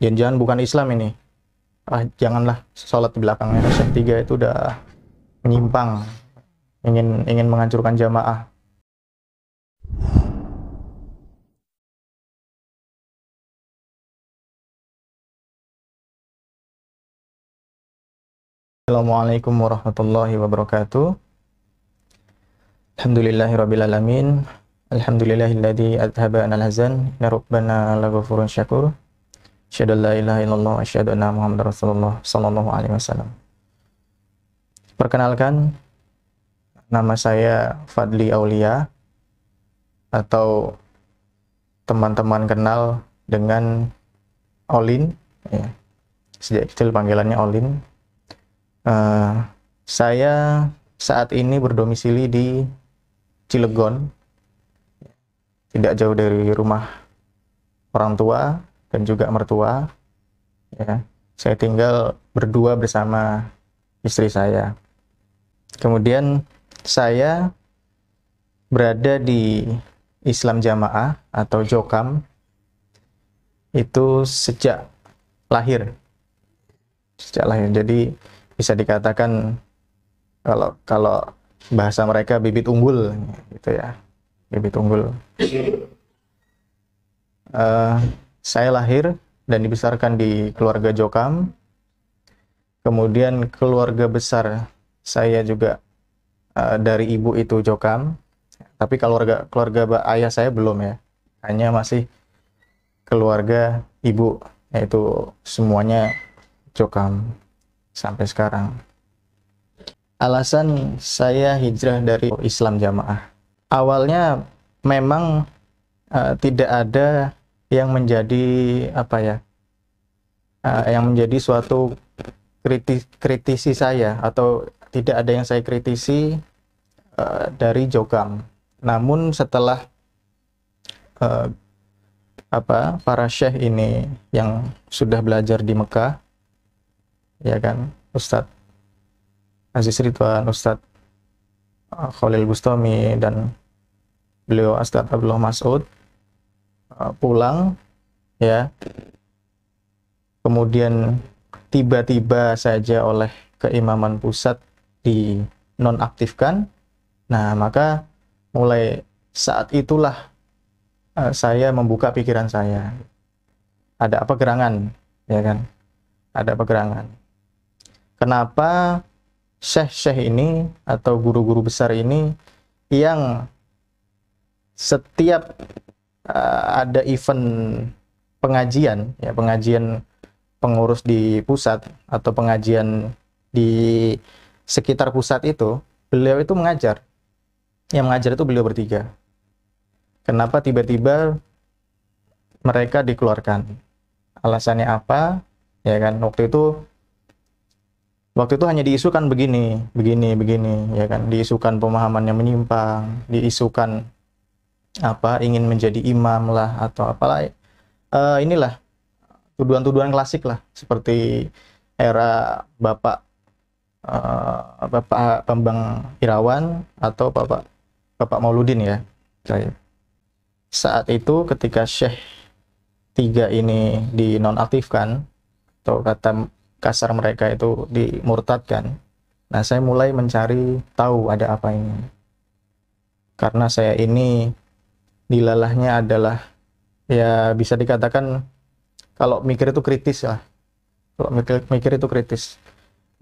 Jangan-jangan bukan Islam ini. Ah, janganlah sholat di belakangnya. Syekh tiga itu udah menyimpang. Ingin ingin menghancurkan jamaah. Assalamualaikum warahmatullahi wabarakatuh. Alhamdulillahirabbil alamin. Alhamdulillahilladzi adhaba anal hazan. Inna ya rabbana syakur. Asyhadu la ilaha illallah wa asyhadu anna Muhammadar Rasulullah sallallahu alaihi wasallam. Perkenalkan nama saya Fadli Aulia atau teman-teman kenal dengan Olin ya. Sejak kecil panggilannya Olin. Uh, saya saat ini berdomisili di Cilegon. Tidak jauh dari rumah orang tua dan juga mertua ya saya tinggal berdua bersama istri saya kemudian saya berada di Islam Jamaah atau Jokam itu sejak lahir sejak lahir jadi bisa dikatakan kalau kalau bahasa mereka bibit unggul gitu ya bibit unggul uh, saya lahir dan dibesarkan di keluarga Jokam. Kemudian keluarga besar saya juga uh, dari ibu itu Jokam. Tapi keluarga keluarga ayah saya belum ya. Hanya masih keluarga ibu yaitu semuanya Jokam sampai sekarang. Alasan saya hijrah dari Islam jamaah. Awalnya memang uh, tidak ada yang menjadi apa ya uh, yang menjadi suatu kritis kritisi saya atau tidak ada yang saya kritisi uh, dari Jogam namun setelah uh, apa para syekh ini yang sudah belajar di Mekah ya kan Ustadz Aziz Ridwan Ustadz Khalil Bustami dan beliau Ustadz Abdullah Mas'ud Eh, pulang ya kemudian tiba-tiba saja oleh keimaman pusat dinonaktifkan nah maka mulai saat itulah uh, saya membuka pikiran saya ada apa gerangan ya kan ada apa gerangan kenapa syekh-syekh ini atau guru-guru besar ini yang setiap uh, ada event pengajian ya pengajian pengurus di pusat atau pengajian di sekitar pusat itu beliau itu mengajar yang mengajar itu beliau bertiga kenapa tiba-tiba mereka dikeluarkan alasannya apa ya kan waktu itu waktu itu hanya diisukan begini begini begini ya kan diisukan pemahaman yang menyimpang diisukan apa ingin menjadi imam lah atau apalah uh, inilah tuduhan-tuduhan klasik lah seperti era bapak uh, bapak Bambang Irawan atau bapak bapak Mauludin ya saat itu ketika Syekh tiga ini dinonaktifkan atau kata kasar mereka itu dimurtadkan nah saya mulai mencari tahu ada apa ini karena saya ini dilalahnya adalah ya bisa dikatakan kalau mikir itu kritis lah. Kalau mikir, mikir itu kritis.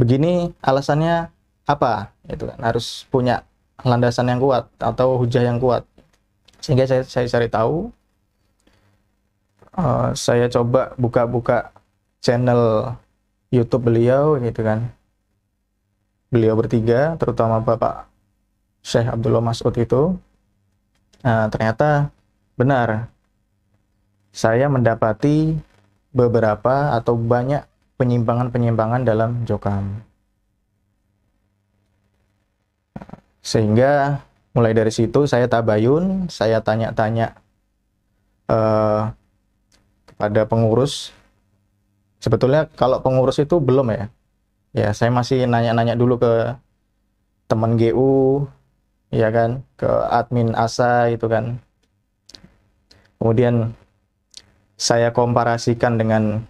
Begini alasannya apa? Itu kan harus punya landasan yang kuat atau hujah yang kuat. Sehingga saya, saya cari tahu. Uh, saya coba buka-buka channel YouTube beliau gitu kan. Beliau bertiga, terutama Bapak Syekh Abdullah Mas'ud itu Nah, ternyata benar. Saya mendapati beberapa atau banyak penyimpangan-penyimpangan dalam Jokam. Sehingga mulai dari situ saya tabayun, saya tanya-tanya eh, kepada pengurus. Sebetulnya kalau pengurus itu belum ya. Ya, saya masih nanya-nanya dulu ke teman GU, ya kan ke admin asa itu kan kemudian saya komparasikan dengan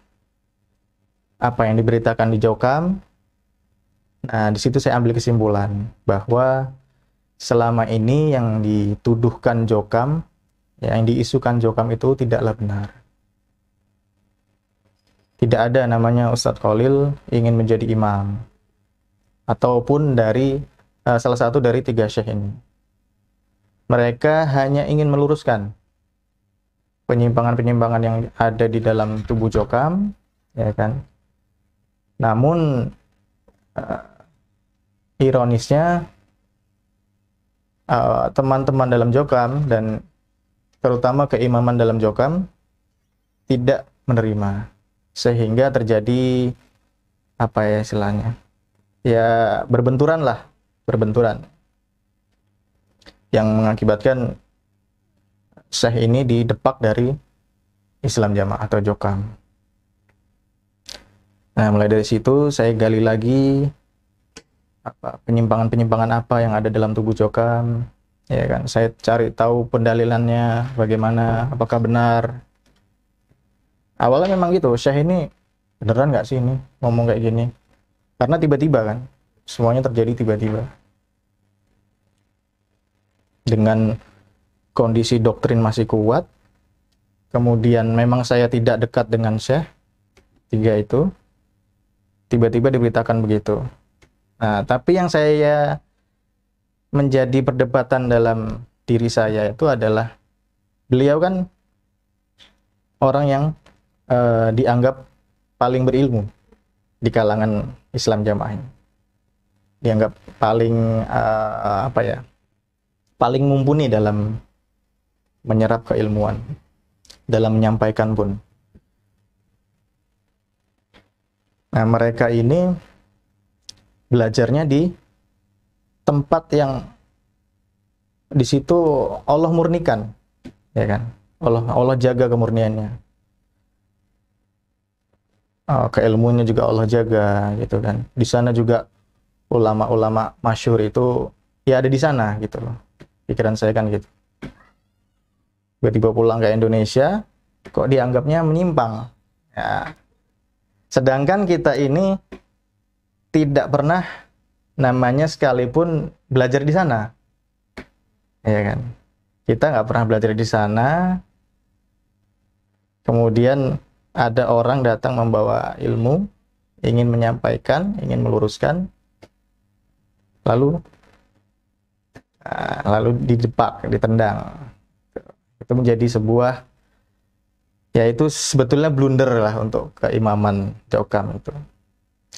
apa yang diberitakan di Jokam nah di situ saya ambil kesimpulan bahwa selama ini yang dituduhkan Jokam ya, yang diisukan Jokam itu tidaklah benar tidak ada namanya Ustadz Khalil ingin menjadi imam ataupun dari Eh, salah satu dari tiga syekh ini. Mereka hanya ingin meluruskan penyimpangan-penyimpangan yang ada di dalam tubuh Jokam, ya kan. Namun uh, ironisnya eh, teman-teman uh, teman -teman dalam Jokam dan terutama keimaman dalam Jokam tidak menerima sehingga terjadi apa ya istilahnya ya berbenturan lah berbenturan yang mengakibatkan Syekh ini didepak dari Islam Jamaah atau Jokam. Nah, mulai dari situ saya gali lagi apa penyimpangan-penyimpangan apa yang ada dalam tubuh Jokam, ya kan? Saya cari tahu pendalilannya bagaimana, apakah benar. Awalnya memang gitu, Syekh ini beneran nggak sih ini ngomong kayak gini? Karena tiba-tiba kan, semuanya terjadi tiba-tiba dengan kondisi doktrin masih kuat kemudian memang saya tidak dekat dengan Syekh tiga itu tiba-tiba diberitakan begitu nah tapi yang saya menjadi perdebatan dalam diri saya itu adalah beliau kan orang yang uh, dianggap paling berilmu di kalangan Islam jamaah ini, dianggap paling uh, apa ya paling mumpuni dalam menyerap keilmuan, dalam menyampaikan pun. Nah, mereka ini belajarnya di tempat yang di situ Allah murnikan, ya kan? Allah Allah jaga kemurniannya. Oh, eh, keilmunya juga Allah jaga gitu kan. Di sana juga ulama-ulama masyhur itu ya ada di sana gitu loh pikiran saya kan gitu tiba-tiba pulang ke Indonesia kok dianggapnya menyimpang ya sedangkan kita ini tidak pernah namanya sekalipun belajar di sana ya kan kita nggak pernah belajar di sana kemudian ada orang datang membawa ilmu ingin menyampaikan ingin meluruskan lalu Ah, lalu didepak, ditendang. Itu menjadi sebuah ya itu sebetulnya blunder lah untuk keimaman Jokam itu.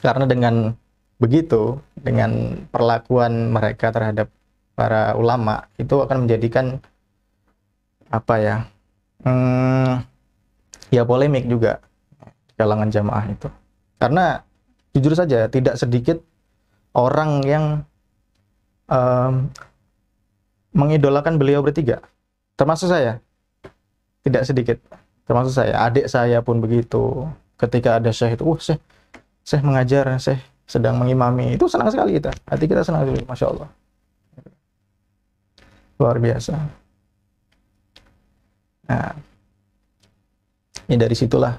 Karena dengan begitu, dengan perlakuan mereka terhadap para ulama itu akan menjadikan apa ya? Hmm, ya polemik juga di kalangan jamaah itu. Karena jujur saja tidak sedikit orang yang um, mengidolakan beliau bertiga, termasuk saya. Tidak sedikit, termasuk saya. Adik saya pun begitu. Ketika ada syekh itu, uh saya syekh, mengajar, syekh sedang mengimami. Itu senang sekali kita. Hati kita senang sekali, Masya Allah. Luar biasa. Nah, ini dari situlah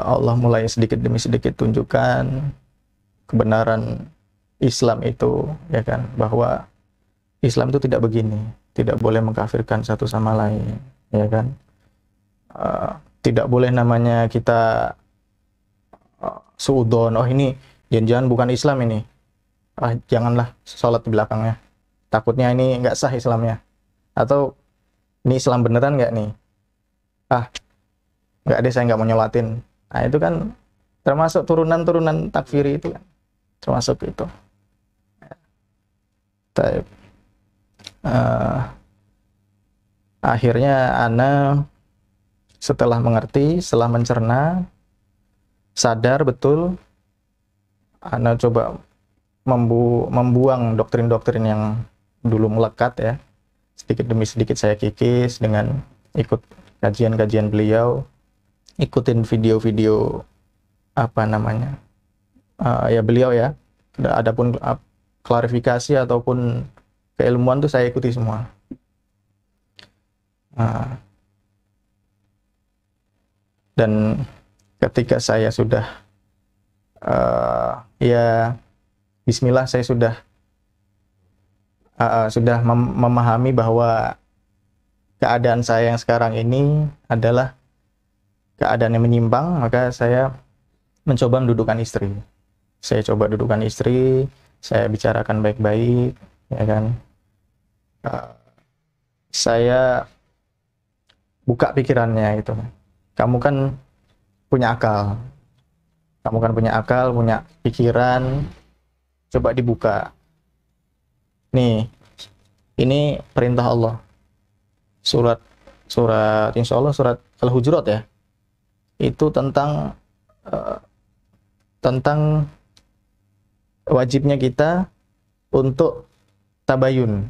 Allah mulai sedikit demi sedikit tunjukkan kebenaran Islam itu, ya kan, bahwa Islam itu tidak begini, tidak boleh mengkafirkan satu sama lain, ya kan? Uh, tidak boleh namanya kita uh, suudon. Oh ini janjian bukan Islam ini. Ah, janganlah sholat di belakangnya. Takutnya ini nggak sah Islamnya. Atau ini Islam beneran nggak nih? Ah, nggak deh saya nggak mau nyolatin. Nah itu kan termasuk turunan-turunan takfiri itu kan. Termasuk itu. Tapi uh, akhirnya Ana setelah mengerti, setelah mencerna, sadar betul, Ana coba membu membuang doktrin-doktrin yang dulu melekat ya, sedikit demi sedikit saya kikis dengan ikut kajian-kajian beliau, ikutin video-video apa namanya, uh, ya beliau ya, adapun uh, klarifikasi ataupun keilmuan tuh saya ikuti semua. Nah, dan ketika saya sudah uh, ya Bismillah saya sudah uh, sudah mem memahami bahwa keadaan saya yang sekarang ini adalah keadaan yang menyimpang maka saya mencoba mendudukan istri saya coba dudukan istri saya bicarakan baik-baik ya kan uh, saya buka pikirannya itu kamu kan punya akal kamu kan punya akal punya pikiran coba dibuka nih ini perintah Allah surat surat insya Allah surat al-hujurat ya itu tentang uh, tentang wajibnya kita untuk tabayun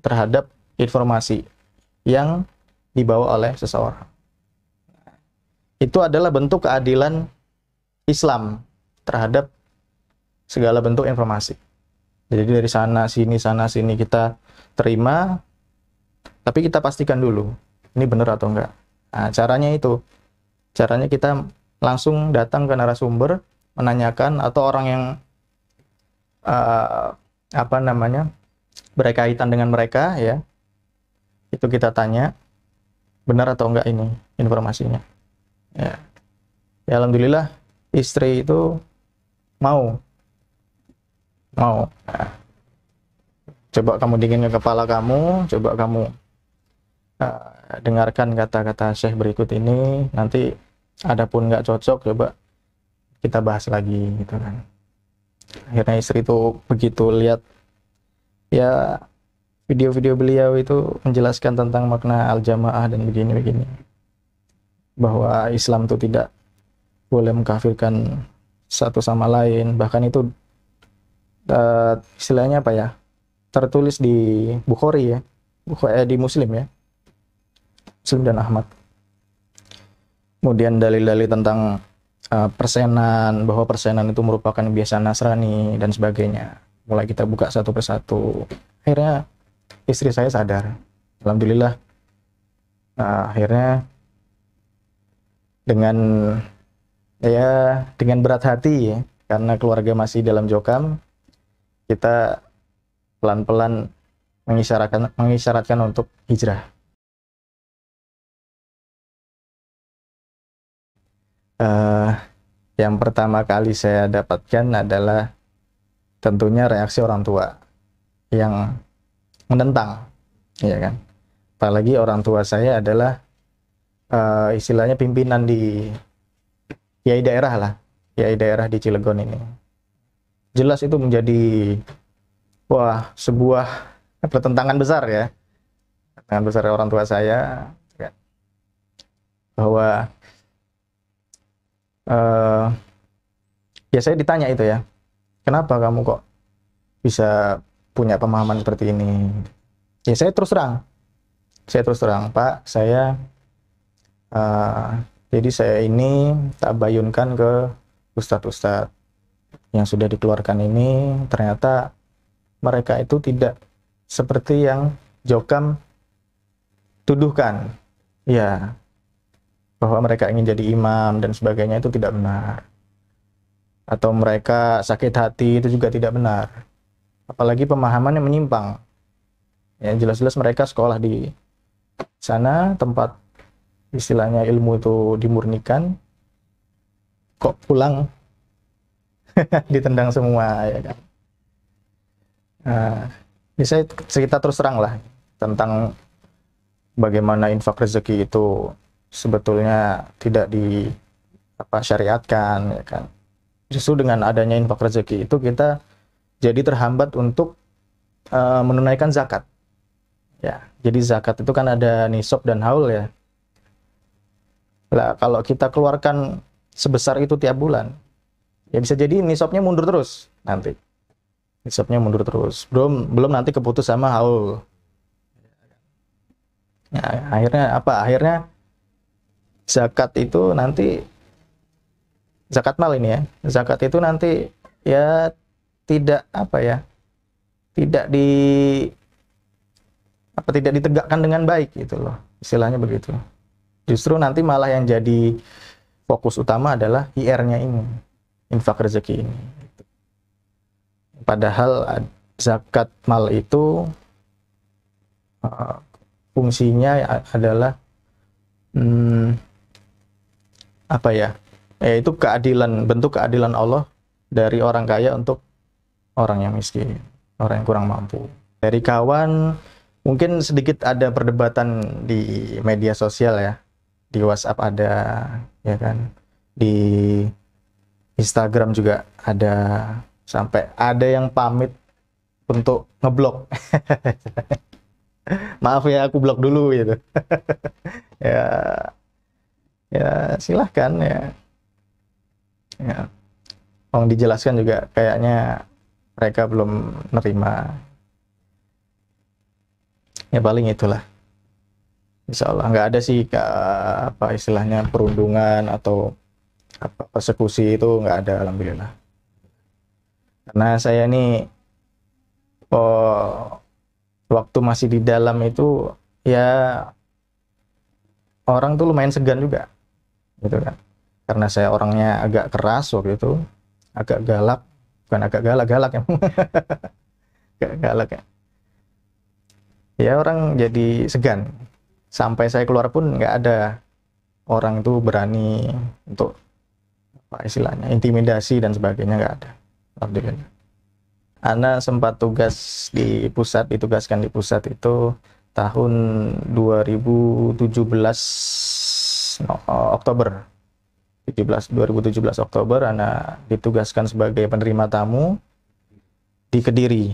terhadap informasi yang dibawa oleh seseorang. Itu adalah bentuk keadilan Islam terhadap segala bentuk informasi. Jadi dari sana, sini, sana, sini kita terima, tapi kita pastikan dulu, ini benar atau enggak. Nah, caranya itu, caranya kita langsung datang ke narasumber, menanyakan atau orang yang uh, apa namanya berkaitan dengan mereka ya itu kita tanya benar atau enggak ini informasinya ya, ya alhamdulillah istri itu mau mau nah, coba kamu ke kepala kamu coba kamu uh, dengarkan kata-kata Syekh berikut ini nanti ada pun nggak cocok coba kita bahas lagi gitu kan akhirnya istri itu begitu lihat ya video-video beliau itu menjelaskan tentang makna al-jamaah dan begini-begini bahwa Islam itu tidak boleh mengkafirkan satu sama lain bahkan itu uh, istilahnya apa ya tertulis di Bukhari ya Bukhari, eh, di Muslim ya Muslim dan Ahmad kemudian dalil-dalil tentang uh, persenan bahwa persenan itu merupakan biasa Nasrani dan sebagainya mulai kita buka satu persatu akhirnya istri saya sadar alhamdulillah nah, akhirnya dengan ya dengan berat hati karena keluarga masih dalam jokam kita pelan-pelan mengisyaratkan mengisyaratkan untuk hijrah uh, yang pertama kali saya dapatkan adalah tentunya reaksi orang tua yang menentang, ya kan. Apalagi orang tua saya adalah uh, istilahnya pimpinan di kiai daerah lah, kiai daerah di Cilegon ini. Jelas itu menjadi wah sebuah pertentangan besar ya, pertentangan besar ya orang tua saya iya kan? bahwa uh, ya saya ditanya itu ya kenapa kamu kok bisa punya pemahaman seperti ini ya saya terus terang saya terus terang pak saya uh, jadi saya ini tak bayunkan ke ustadz-ustadz yang sudah dikeluarkan ini ternyata mereka itu tidak seperti yang Jokam tuduhkan ya bahwa mereka ingin jadi imam dan sebagainya itu tidak benar atau mereka sakit hati itu juga tidak benar. Apalagi pemahamannya menyimpang. Ya jelas-jelas mereka sekolah di sana tempat istilahnya ilmu itu dimurnikan kok pulang ditendang semua ya kan. Nah, ini saya cerita terus terang lah tentang bagaimana infak rezeki itu sebetulnya tidak di apa syariatkan ya kan justru dengan adanya infak rezeki itu kita jadi terhambat untuk uh, menunaikan zakat. Ya, jadi zakat itu kan ada nisab dan haul ya. Lah kalau kita keluarkan sebesar itu tiap bulan, ya bisa jadi nisabnya mundur terus nanti. Nisabnya mundur terus. Belum belum nanti keputus sama haul. Ya, akhirnya apa? Akhirnya zakat itu nanti zakat mal ini ya. Zakat itu nanti ya tidak apa ya? Tidak di apa tidak ditegakkan dengan baik gitu loh. Istilahnya begitu. Justru nanti malah yang jadi fokus utama adalah IR-nya ini, infak rezeki ini. Padahal zakat mal itu uh, fungsinya adalah hmm, apa ya Eh, itu keadilan bentuk keadilan Allah dari orang kaya untuk orang yang miskin orang yang kurang mampu dari kawan mungkin sedikit ada perdebatan di media sosial ya di WhatsApp ada ya kan di Instagram juga ada sampai ada yang pamit untuk ngeblok maaf ya aku blok dulu gitu ya ya silahkan ya ya mau dijelaskan juga kayaknya mereka belum nerima ya paling itulah Insya Allah nggak ada sih ke, apa istilahnya perundungan atau apa persekusi itu nggak ada alhamdulillah karena saya ini oh, waktu masih di dalam itu ya orang tuh lumayan segan juga gitu kan karena saya orangnya agak keras waktu itu agak galak bukan agak galak galak ya agak galak ya ya orang jadi segan sampai saya keluar pun nggak ada orang itu berani untuk apa istilahnya intimidasi dan sebagainya nggak ada alhamdulillah Ana sempat tugas di pusat ditugaskan di pusat itu tahun 2017 no, Oktober 17 2017 Oktober Anda ditugaskan sebagai penerima tamu di Kediri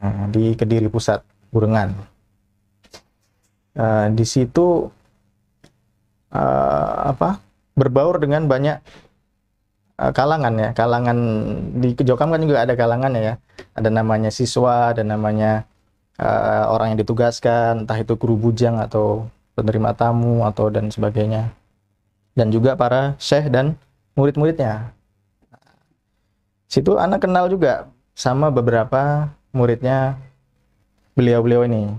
eh, di Kediri Pusat Burengan. Uh, di situ uh, apa berbaur dengan banyak uh, kalangan ya kalangan di Kejokam kan juga ada kalangan ya ada namanya siswa ada namanya uh, orang yang ditugaskan entah itu guru bujang atau penerima tamu atau dan sebagainya dan juga para syekh dan murid-muridnya. Situ anak kenal juga sama beberapa muridnya beliau-beliau ini.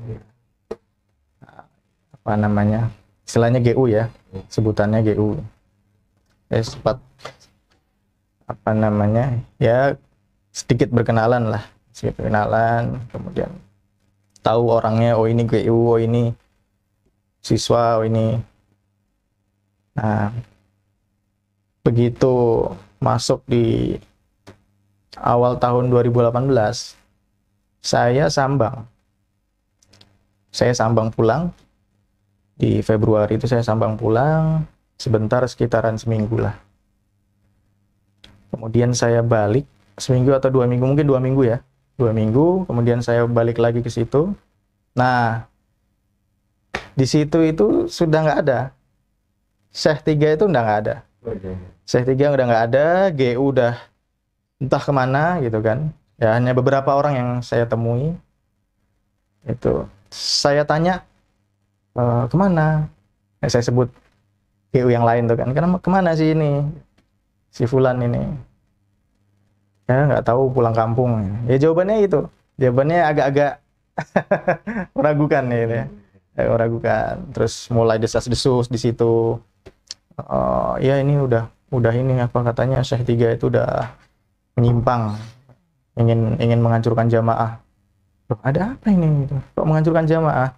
Apa namanya? Istilahnya GU ya, sebutannya GU. Eh, sempat apa namanya? Ya sedikit berkenalan lah, sedikit berkenalan, kemudian tahu orangnya, oh ini GU, oh ini siswa, oh ini Nah, begitu masuk di awal tahun 2018, saya sambang. Saya sambang pulang. Di Februari itu saya sambang pulang sebentar sekitaran seminggu lah. Kemudian saya balik seminggu atau dua minggu, mungkin dua minggu ya. Dua minggu, kemudian saya balik lagi ke situ. Nah, di situ itu sudah nggak ada Syekh 3 itu udah nggak ada. Syekh 3 udah nggak ada, GU udah entah kemana gitu kan. Ya hanya beberapa orang yang saya temui. Itu saya tanya e, kemana? Ya, saya sebut GU yang lain tuh kan. Karena kemana sih ini? Si Fulan ini. Ya nggak tahu pulang kampung. Ya jawabannya itu. Jawabannya agak-agak meragukan nih. Gitu ya. Ya, meragukan. Terus mulai desas-desus di situ uh, ya ini udah udah ini apa katanya Syekh tiga itu udah menyimpang ingin ingin menghancurkan jamaah Loh, ada apa ini gitu kok menghancurkan jamaah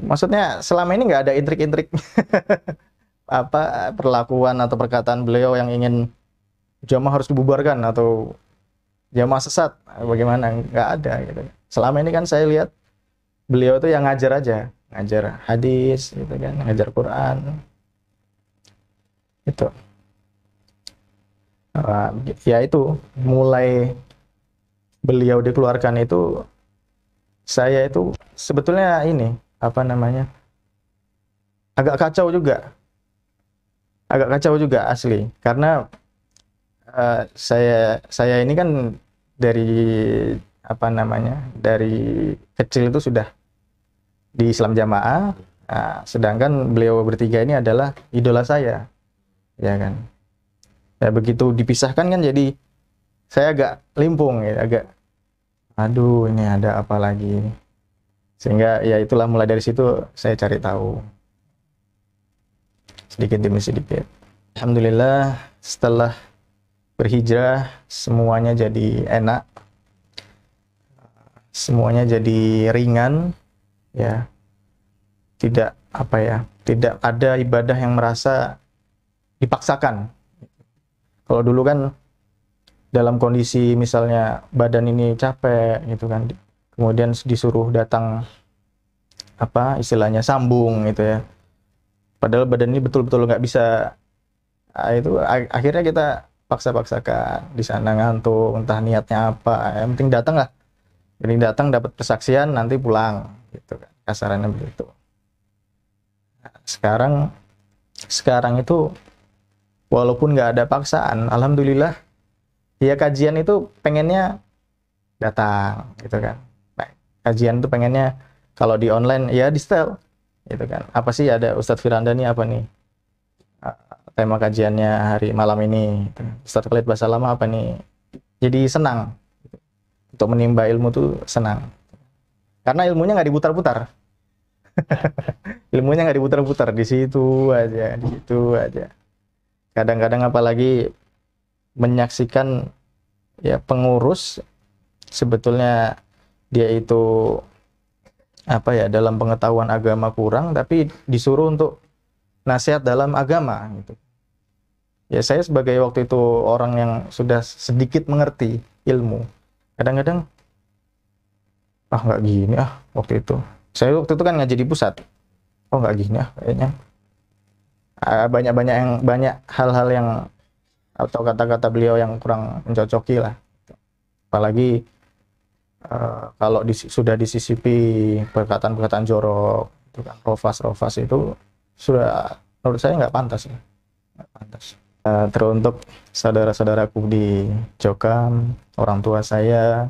maksudnya selama ini nggak ada intrik-intrik apa perlakuan atau perkataan beliau yang ingin jamaah harus dibubarkan atau jamaah sesat bagaimana nggak ada gitu selama ini kan saya lihat beliau itu yang ngajar aja ngajar hadis gitu kan ngajar Quran itu uh, ya itu mulai beliau dikeluarkan itu saya itu sebetulnya ini apa namanya agak kacau juga agak kacau juga asli karena uh, saya saya ini kan dari apa namanya dari kecil itu sudah di Islam Jamaah nah, sedangkan beliau bertiga ini adalah idola saya ya kan ya begitu dipisahkan kan jadi saya agak limpung ya agak aduh ini ada apa lagi sehingga ya itulah mulai dari situ saya cari tahu sedikit demi sedikit Alhamdulillah setelah berhijrah semuanya jadi enak semuanya jadi ringan ya tidak apa ya tidak ada ibadah yang merasa dipaksakan. Kalau dulu kan dalam kondisi misalnya badan ini capek gitu kan, kemudian disuruh datang apa istilahnya sambung gitu ya. Padahal badan ini betul-betul nggak bisa ah, itu akhirnya kita paksa-paksakan di sana ngantuk entah niatnya apa yang penting datang lah jadi datang dapat persaksian nanti pulang gitu kan kasarannya begitu nah, sekarang sekarang itu walaupun nggak ada paksaan alhamdulillah ya kajian itu pengennya datang gitu kan nah, kajian itu pengennya kalau di online ya di setel gitu kan apa sih ada Ustadz Firanda nih apa nih ah, tema kajiannya hari malam ini gitu. Kan. Ustadz Khalid bahasa lama apa nih jadi senang gitu. untuk menimba ilmu tuh senang karena ilmunya nggak diputar-putar ilmunya nggak diputar-putar di situ aja di situ aja kadang-kadang apalagi menyaksikan ya pengurus sebetulnya dia itu apa ya dalam pengetahuan agama kurang tapi disuruh untuk nasihat dalam agama gitu. Ya saya sebagai waktu itu orang yang sudah sedikit mengerti ilmu. Kadang-kadang ah nggak gini ah waktu itu. Saya waktu itu kan ngaji di pusat. Oh nggak gini ah kayaknya Ah, banyak-banyak yang banyak hal-hal yang atau kata-kata beliau yang kurang mencocoki lah apalagi uh, kalau di, sudah disisipi perkataan-perkataan jorok itu kan rovas rovas itu sudah menurut saya nggak pantas ya nggak pantas uh, eh, teruntuk saudara-saudaraku di Jokam orang tua saya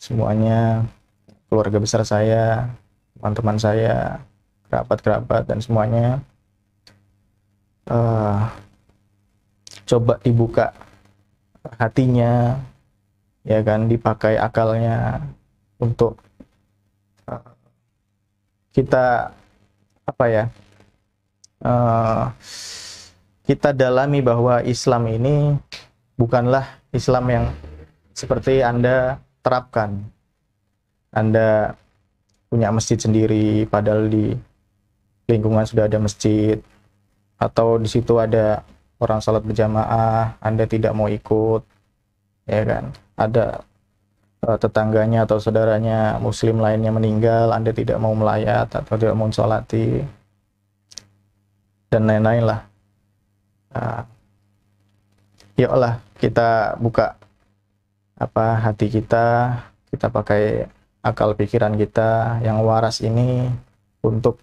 semuanya keluarga besar saya teman-teman saya kerabat-kerabat dan semuanya uh, coba dibuka hatinya ya kan dipakai akalnya untuk uh, kita apa ya uh, kita dalami bahwa Islam ini bukanlah Islam yang seperti anda terapkan anda punya masjid sendiri padahal di lingkungan sudah ada masjid atau di situ ada orang salat berjamaah Anda tidak mau ikut ya kan ada uh, tetangganya atau saudaranya muslim lainnya meninggal Anda tidak mau melayat atau tidak mau sholati, dan lain-lain lah uh, ah, yuklah ya kita buka apa hati kita kita pakai akal pikiran kita yang waras ini untuk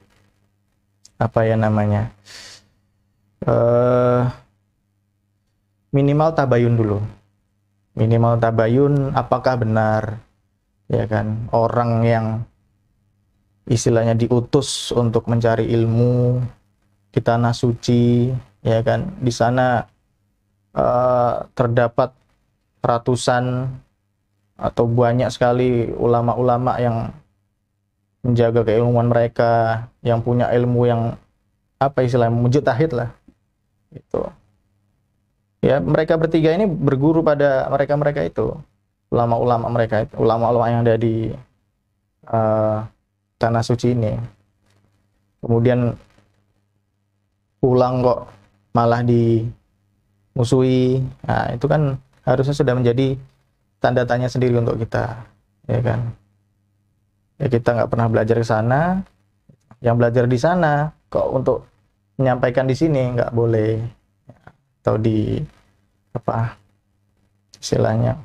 apa ya namanya Eh, minimal tabayun dulu minimal tabayun apakah benar ya kan orang yang istilahnya diutus untuk mencari ilmu di tanah suci ya kan di sana uh, terdapat ratusan atau banyak sekali ulama-ulama yang menjaga keilmuan mereka yang punya ilmu yang apa istilahnya mujtahid lah itu Ya, mereka bertiga ini berguru pada mereka-mereka itu, ulama-ulama mereka itu, ulama-ulama yang ada di uh, tanah suci ini. Kemudian pulang kok malah dimusuhi. Nah, itu kan harusnya sudah menjadi tanda tanya sendiri untuk kita, ya kan? Ya kita nggak pernah belajar ke sana, yang belajar di sana kok untuk menyampaikan di sini nggak boleh atau di apa istilahnya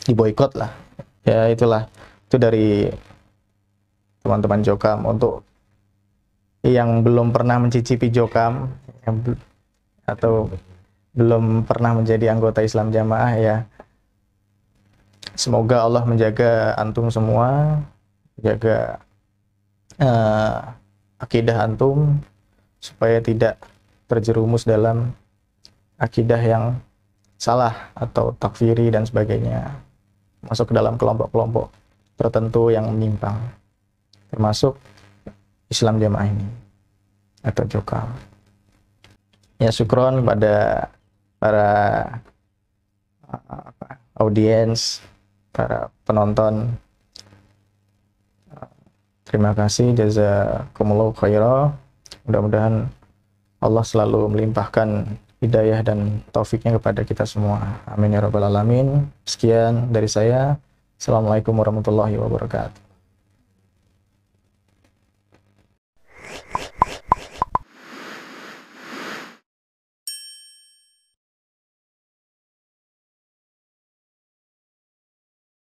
di boykot lah ya itulah itu dari teman-teman Jokam untuk yang belum pernah mencicipi Jokam yang atau belum pernah menjadi anggota Islam Jamaah ya semoga Allah menjaga antum semua jaga uh, eh, akidah antum supaya tidak terjerumus dalam akidah yang salah atau takfiri dan sebagainya masuk ke dalam kelompok-kelompok tertentu yang menyimpang termasuk Islam jamaah ini atau jokal ya syukron pada para apa, audiens para penonton terima kasih jazakumullah khairah Mudah-mudahan Allah selalu melimpahkan hidayah dan taufiknya kepada kita semua. Amin ya rabbal alamin. Sekian dari saya. Assalamualaikum warahmatullahi wabarakatuh.